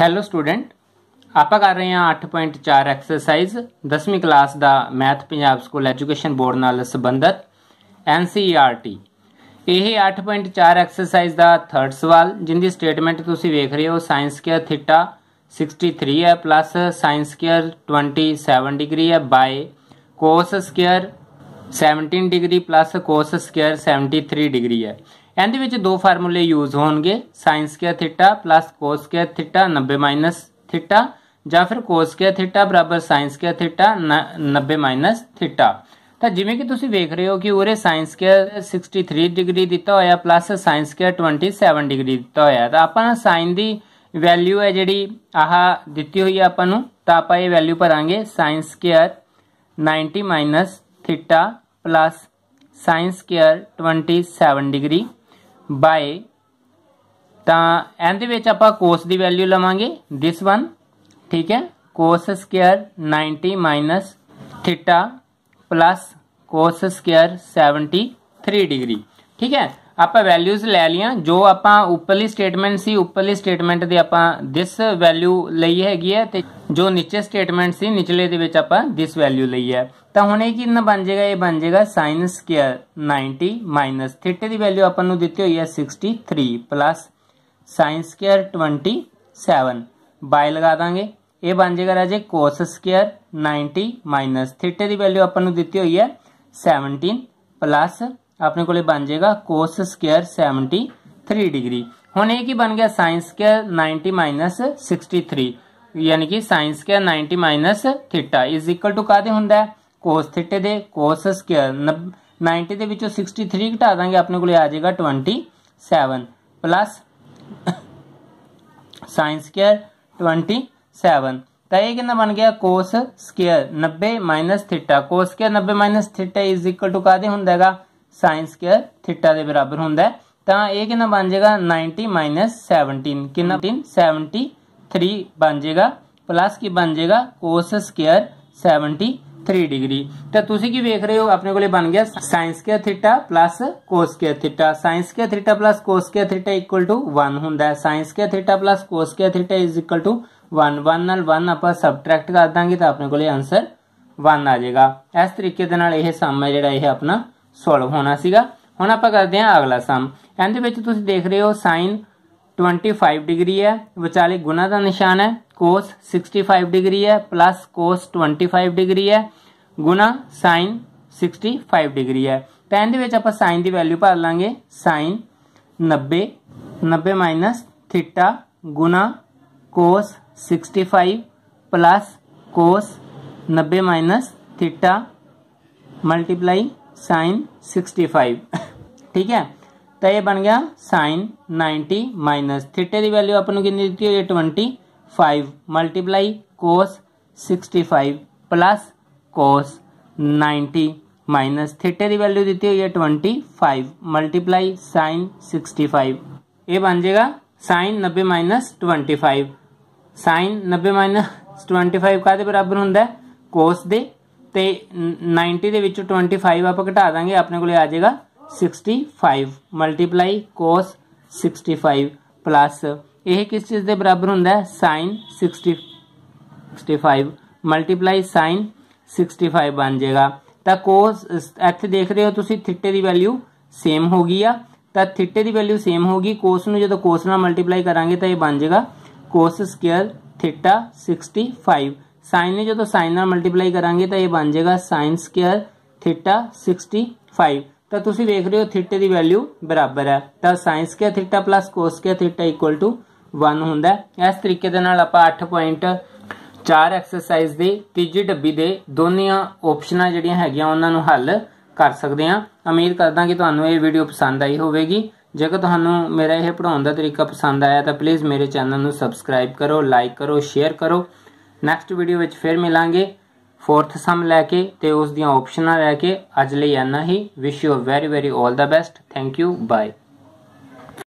hello student ਆਪਾਂ ਕਰ ਰਹੇ ਹਾਂ 8.4 ਐਕਸਰਸਾਈਜ਼ 10ਵੀਂ ਕਲਾਸ ਦਾ math Punjab school education board ਨਾਲ ਸੰਬੰਧਿਤ NCERT ਇਹ 8.4 ਐਕਸਰਸਾਈਜ਼ ਦਾ 3rd ਸਵਾਲ ਜਿੰਦੀ ਸਟੇਟਮੈਂਟ ਤੁਸੀਂ ਵੇਖ ਰਹੇ ਹੋ sin ਸਕੁਅਰ ਥੀਟਾ 63 ਹੈ ਪਲੱਸ sin ਸਕੁਅਰ 27 ਡਿਗਰੀ ਹੈ by cos square 17 degree plus cos square 73 degree ਹੈ ਇਹਦੇ ਵਿੱਚ ਦੋ ਫਾਰਮੂਲੇ ਯੂਜ਼ ਹੋਣਗੇ sin square theta cos square theta 90 minus theta ਜਾਂ ਫਿਰ cos ਸਕੁਅਰ ਥੀਟਾ ਬਰਾਬਰ sin square theta 90 minus theta ਤਾਂ ਜਿਵੇਂ ਕਿ ਤੁਸੀਂ ਵੇਖ ਰਹੇ ਹੋ ਕਿ ਉਰੇ sin ਸਕੁਅਰ 63 ਡਿਗਰੀ ਦਿੱਤਾ ਹੋਇਆ ਪਲੱਸ sin ਸਕੁਅਰ 27 ਡਿਗਰੀ ਦਿੱਤਾ ਹੋਇਆ ਤਾਂ ਆਪਾਂ sin ਦੀ ਵੈਲਿਊ ਹੈ ਜਿਹੜੀ ਆਹ ਦਿੱਤੀ ਹੋਈ ਹੈ ਆਪਾਂ ਨੂੰ ਤਾਂ ਆਪਾਂ ਇਹ ਵੈਲਿਊ ਭਰਾਂਗੇ sin square 90 minus theta plus sin square 27 degree by ਤਾਂ ਇਹਦੇ ਵਿੱਚ ਆਪਾਂ ਕੋਸ ਦੀ ਵੈਲਿਊ ਲਵਾਂਗੇ this one ਠੀਕ ਹੈ cos square 90 minus theta plus cos square 73 degree ठीक है ਆਪਾਂ ਵੈਲਿਊਜ਼ ਲੈ ਲੀਆਂ ਜੋ ਆਪਾਂ ਉੱਪਰਲੀ ਸਟੇਟਮੈਂਟ ਸੀ ਉੱਪਰਲੀ ਸਟੇਟਮੈਂਟ ਦੇ ਆਪਾਂ ਦਿਸ ਵੈਲਿਊ ਲਈ ਹੈਗੀ ਹੈ ਤੇ ਜੋ ਨੀਚੇ ਸਟੇਟਮੈਂਟ ਸੀ ਨਿਚਲੇ ਦੇ ਵਿੱਚ ਆਪਾਂ ਦਿਸ ਵੈਲਿਊ ਲਈ ਹੈ ਤਾਂ ਹੁਣ ਇਹ ਕਿੰਨਾ ਬਣ ਜਾਏਗਾ ਇਹ ਬਣ ਜਾਏਗਾ sin ਸਕੁਅਰ 90 ਮਾਈਨਸ ਥੀਟੇ ਦੀ ਵੈਲਿਊ ਆਪਾਂ ਨੂੰ ਦਿੱਤੀ ਹੋਈ ਹੈ 63 ਪਲੱਸ sin ਸਕੁਅਰ 27 ਬਾਈ ਲਗਾ ਦਾਂਗੇ ਇਹ ਬਣ ਜਾਏਗਾ ਰਾਜੇ cos ਸਕੁਅਰ 90 ਮਾਈਨਸ ਥੀਟੇ ਦੀ ਵੈਲਿਊ ਆਪਾਂ ਨੂੰ ਦਿੱਤੀ ਹੋਈ ਹੈ 17 ਪਲੱਸ अपने को बन जाएगा cos square seventy three degree हूँ एक ही बन गया sine square ninety minus sixty three यानी कि sine square ninety minus theta is equal to का हों कोस थिटे दे कोस स्केयर नब नाइनटी के बचों सिक्सटी थ्री घटा देंगे अपने को आ जाएगा twenty seven plus sine square twenty seven तो यह क्या बन गया कोस स्केयर नब्बे माइनस थिट्टा कोस स्केयर नब्बे minus theta is equal to का होंगे साइन स्केयर थिटा के बराबर होंगे तो यह कि बन जाएगा नाइनटी माइनस सैवनटीन कि सैवनटी थ्री बन जाएगा प्लस की बन जाएगा cos square seventy three degree तो तुम की वेख रहे हो अपने को बन गया sine square theta plus cos square theta sine square theta plus cos square theta equal to one होंगे sine square theta plus cos square theta is equal to one one न वन आप सबट्रैक्ट कर देंगे तो अपने को answer one आ जाएगा इस तरीके सम है जो अपना ਸੋਲਵ ਹੋਣਾ ਸੀਗਾ ਹੁਣ ਆਪਾਂ ਕਰਦੇ ਹਾਂ ਅਗਲਾ ਸਮ ਇਹਦੇ ਵਿੱਚ ਤੁਸੀਂ ਦੇਖ ਰਹੇ ਹੋ sin 25 ਡਿਗਰੀ ਹੈ ਵਿਚਾਲੇ ਗੁਣਾ ਦਾ ਨਿਸ਼ਾਨ ਹੈ cos 65 ਡਿਗਰੀ ਹੈ ਪਲੱਸ cos 25 ਡਿਗਰੀ ਹੈ ਗੁਣਾ sin 65 ਡਿਗਰੀ ਹੈ ਤਾਂ ਇਹਦੇ ਵਿੱਚ ਆਪਾਂ sin ਦੀ ਵੈਲਿਊ ਭਰ ਲਾਂਗੇ sin 90 90 ਮਾਈਨਸ ਥੀਟਾ ਗੁਣਾ cos 65 ਪਲੱਸ cos 90 minus theta multiply sine sixty ठीक है तो ये बन गया साइन नाइन्टी माइनस थीटे की वैल्यू अपन कितनी दी हुई है twenty five multiply cos sixty five plus cos ninety minus theta की वैल्यू दी हुई है twenty five multiply sine sixty five ये बन जाएगा साइन नब्बे माइनस ट्वेंटी फाइव साइन नब्बे माइनस ट्वेंटी फाइव का बराबर होंगे कोस दे ਤੇ 90 ਦੇ ਵਿੱਚੋਂ 25 ਆਪਾਂ ਘਟਾ ਦਾਂਗੇ ਆਪਣੇ ਕੋਲੇ ਆ ਜਾਏਗਾ 65 ਮਲਟੀਪਲਾਈ cos 65 ਪਲੱਸ ਇਹ ਕਿਸ ਚੀਜ਼ ਦੇ ਬਰਾਬਰ ਹੁੰਦਾ ਹੈ sin 60 65 ਮਲਟੀਪਲਾਈ sin 65 ਬਣ ਜਾਏਗਾ ਤਾਂ cos ਇੱਥੇ ਦੇਖ ਰਹੇ ਹੋ ਤੁਸੀਂ ਥੀਟੇ ਦੀ ਵੈਲਿਊ ਸੇਮ ਹੋ ਗਈ ਆ ਤਾਂ ਥੀਟੇ ਦੀ ਵੈਲਿਊ ਸੇਮ ਹੋ ਗਈ cos ਨੂੰ ਜਦੋਂ cos ਨਾਲ ਮਲਟੀਪਲਾਈ ਕਰਾਂਗੇ ਤਾਂ ਇਹ ਬਣ ਜਾਏਗਾ cos² θ ਥੀਟਾ 65 साइन है ਜਦੋਂ तो ਨਾਲ ਮਲਟੀਪਲਾਈ ਕਰਾਂਗੇ ਤਾਂ ਇਹ ਬਣ ਜਾਏਗਾ sin ਸਕੁਅਰ ਥੀਟਾ 65 ਤਾਂ ਤੁਸੀਂ ਵੇਖ ਰਹੇ ਹੋ ਥੀਟੇ ਦੀ ਵੈਲਿਊ ਬਰਾਬਰ ਹੈ ਤਾਂ sin square theta cos square theta 1 ਹੁੰਦਾ ਇਸ ਤਰੀਕੇ ਦੇ ਨਾਲ ਆਪਾਂ 8.4 ਐਕਸਰਸਾਈਜ਼ ਦੀ ਤੀਜੀ ਡੱਬੀ ਦੇ ਦੋਨੀਆਂ ਆਪਸ਼ਨਾਂ ਜਿਹੜੀਆਂ ਹੈਗੀਆਂ ਉਹਨਾਂ ਨੂੰ ਹੱਲ ਕਰ ਸਕਦੇ ਹਾਂ ਉਮੀਦ ਕਰਦਾ ਕਿ ਤੁਹਾਨੂੰ ਇਹ ਵੀਡੀਓ ਪਸੰਦ ਆਈ ਹੋਵੇਗੀ ਜੇਕਰ ਤੁਹਾਨੂੰ ਮੇਰਾ ਇਹ ਪੜਾਉਣ ਦਾ ਤਰੀਕਾ ਪਸੰਦ ਆਇਆ ਤਾਂ ਪਲੀਜ਼ ਮੇਰੇ ਚੈਨਲ ਨੂੰ ਸਬਸਕ੍ਰਾਈਬ ਕਰੋ ਲਾਈਕ ਕਰੋ ਸ਼ੇਅਰ ਕਰੋ ਨੈਕਸਟ ਵੀਡੀਓ ਵਿੱਚ ਫਿਰ ਮਿਲਾਂਗੇ ਫੋਰਥ ਸਮ ਲੈ ਕੇ ਤੇ ਉਸ ਦੀਆਂ ਆਪਸ਼ਨਾਂ ਲੈ ਕੇ ਅੱਜ ਲਈ ਇੰਨਾ ਹੀ wish you very very all the best thank you bye